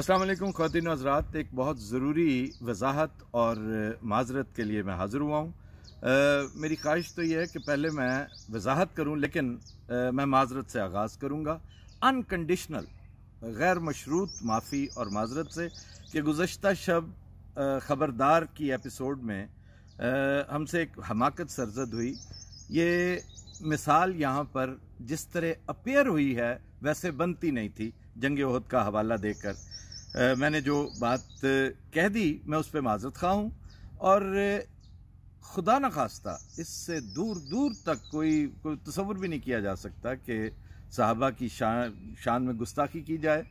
असलम ख़वान हजरात एक बहुत ज़रूरी वजाहत और माजरत के लिए मैं हाज़िर हुआ हूँ मेरी ख्वाहिश तो यह है कि पहले मैं वजाहत करूँ लेकिन आ, मैं माजरत से आगाज़ करूँगा अनकंडीशनल गैर मशरूत माफ़ी और माजरत से कि गुज्त शब ख़बरदार की एपिसोड में हमसे एक हमाकत सरजद हुई ये मिसाल यहाँ पर जिस तरह अपेयर हुई है वैसे बनती नहीं थी जंग वहद का हवाला देकर मैंने जो बात कह दी मैं उस पर माजत खा हूँ और खुदा न खास्ता इससे दूर दूर तक कोई कोई तस्वुर भी नहीं किया जा सकता कि साहबा की शान शान में गुस्ताखी की जाए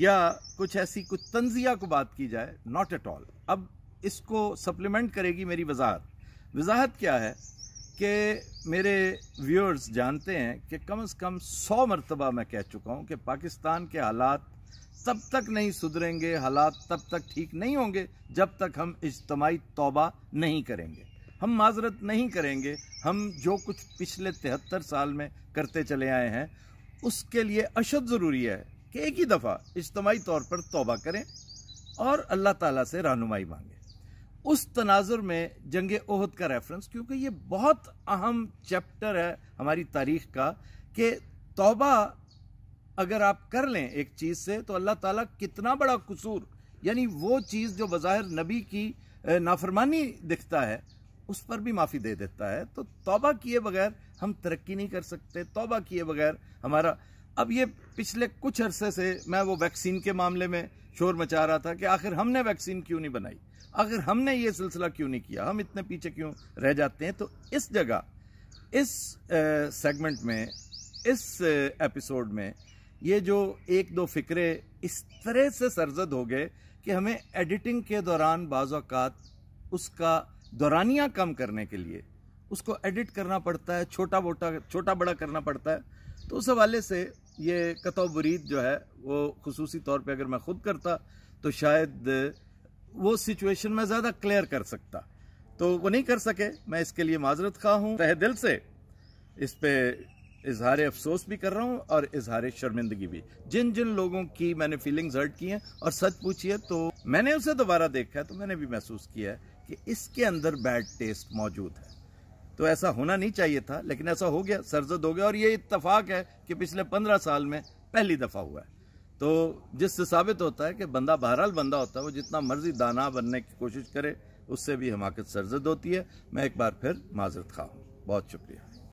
या कुछ ऐसी कुछ तंजिया को बात की जाए नॉट एट ऑल अब इसको सप्लीमेंट करेगी मेरी वजाहत वजाहत क्या है कि मेरे व्यूअर्स जानते हैं कि कम से कम सौ मरतबा मैं कह चुका हूँ कि पाकिस्तान के हालात तब तक नहीं सुधरेंगे हालात तब तक ठीक नहीं होंगे जब तक हम इज्तमाही तोबा नहीं करेंगे हम माजरत नहीं करेंगे हम जो कुछ पिछले तिहत्तर साल में करते चले आए हैं उसके लिए अशद ज़रूरी है कि एक ही दफ़ा इज्तमाही तौर पर तोबा करें और अल्लाह ताला से रहनुमाई मांगें उस तनाजर में जंग ओहद का रेफरेंस क्योंकि ये बहुत अहम चैप्टर है हमारी तारीख का कि तोबा अगर आप कर लें एक चीज़ से तो अल्लाह ताला कितना बड़ा कसूर यानी वो चीज़ जो बज़ाहिर नबी की नाफरमानी दिखता है उस पर भी माफ़ी दे देता है तो तोबा किए बगैर हम तरक्की नहीं कर सकते तोबा किए बगैर हमारा अब ये पिछले कुछ अरसे से मैं वो वैक्सीन के मामले में शोर मचा रहा था कि आखिर हमने वैक्सीन क्यों नहीं बनाई अगर हमने ये सिलसिला क्यों नहीं किया हम इतने पीछे क्यों रह जाते हैं तो इस जगह इस सेगमेंट में इस एपिसोड में ये जो एक दो फ़िक्रे इस तरह से सरजद हो गए कि हमें एडिटिंग के दौरान बाज़ात उसका दौरानिया कम करने के लिए उसको एडिट करना पड़ता है छोटा मोटा छोटा बड़ा करना पड़ता है तो उस हवाले से ये कतौ बरीद जो है वो खसूसी तौर पे अगर मैं ख़ुद करता तो शायद वो सिचुएशन में ज़्यादा क्लियर कर सकता तो वो नहीं कर सके मैं इसके लिए माजरत खा हूँ तह दिल से इस पर इजहार अफसोस भी कर रहा हूँ और इजहार शर्मिंदगी भी जिन जिन लोगों की मैंने फीलिंग्स हर्ट की हैं और सच पूछिए तो मैंने उसे दोबारा देखा है तो मैंने भी महसूस किया है कि इसके अंदर बैड टेस्ट मौजूद है तो ऐसा होना नहीं चाहिए था लेकिन ऐसा हो गया सरजद हो गया और ये इतफाक है कि पिछले पंद्रह साल में पहली दफ़ा हुआ है तो जिससे साबित होता है कि बंदा बहरहाल बंदा होता है वो जितना मर्जी दाना बनने की कोशिश करे उससे भी हमाकत सरजद होती है मैं एक बार फिर माजरत खा हूँ बहुत शुक्रिया